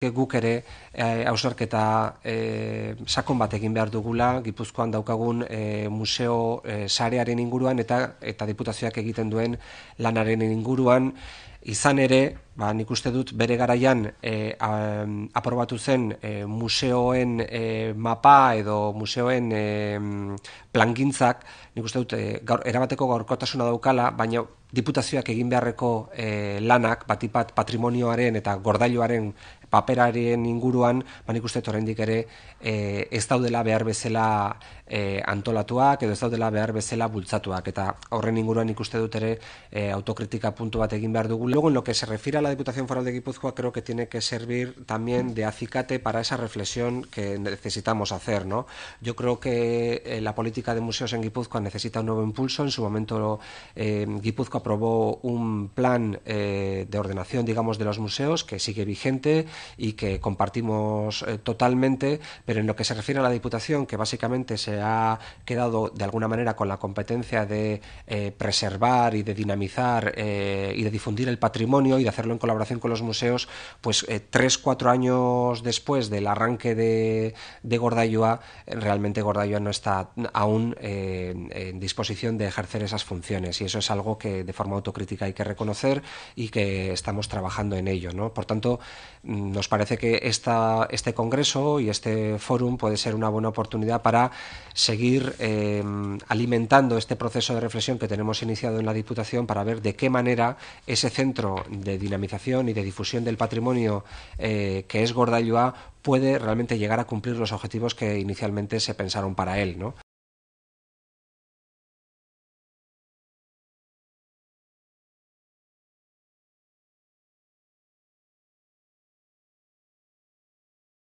guk ere eh, hausarketa e, eh, e, sakon bat egin behar dugula Gipuzkoan daukagun e, museo e, sarearen inguruan eta eta diputazioak egiten duen lanaren inguruan izan ere Ba, nik uste dut bere garaian e, aprobatu zen eh, museoen eh, mapa edo museoen e, plangintzak, nik uste dut erabateko gaurkotasuna daukala, baina diputazioak egin beharreko lanak, batipat patrimonioaren eta gordailuaren paperaren inguruan, ba, nik uste dut oraindik ere e, ez daudela behar bezala antolatuak edo ez daudela behar bezala bultzatuak, eta horren inguruan nik uste dut ere autokritika puntu bat egin behar dugu. Logo, en lo que se refira la Diputación Foral de Guipúzcoa creo que tiene que servir también de acicate para esa reflexión que necesitamos hacer. ¿no? Yo creo que eh, la política de museos en Guipúzcoa necesita un nuevo impulso. En su momento eh, Guipúzcoa aprobó un plan eh, de ordenación, digamos, de los museos que sigue vigente y que compartimos totalmente, pero en lo que se refiere a la Diputación, que básicamente se ha quedado de alguna manera con la competencia de preservar y de dinamizar y de difundir el patrimonio y de hacerlo en colaboración con los museos, pues eh, tres, cuatro años después del arranque de, de Gordayua, realmente Gordayua no está aún eh, en disposición de ejercer esas funciones y eso es algo que de forma autocrítica hay que reconocer y que estamos trabajando en ello. ¿no? Por tanto, nos parece que esta, este Congreso y este fórum puede ser una buena oportunidad para seguir eh, alimentando este proceso de reflexión que tenemos iniciado en la Diputación para ver de qué manera ese centro de dinamización y de difusión del patrimonio eh, que es Gordayua puede realmente llegar a cumplir los objetivos que inicialmente se pensaron para él. ¿no?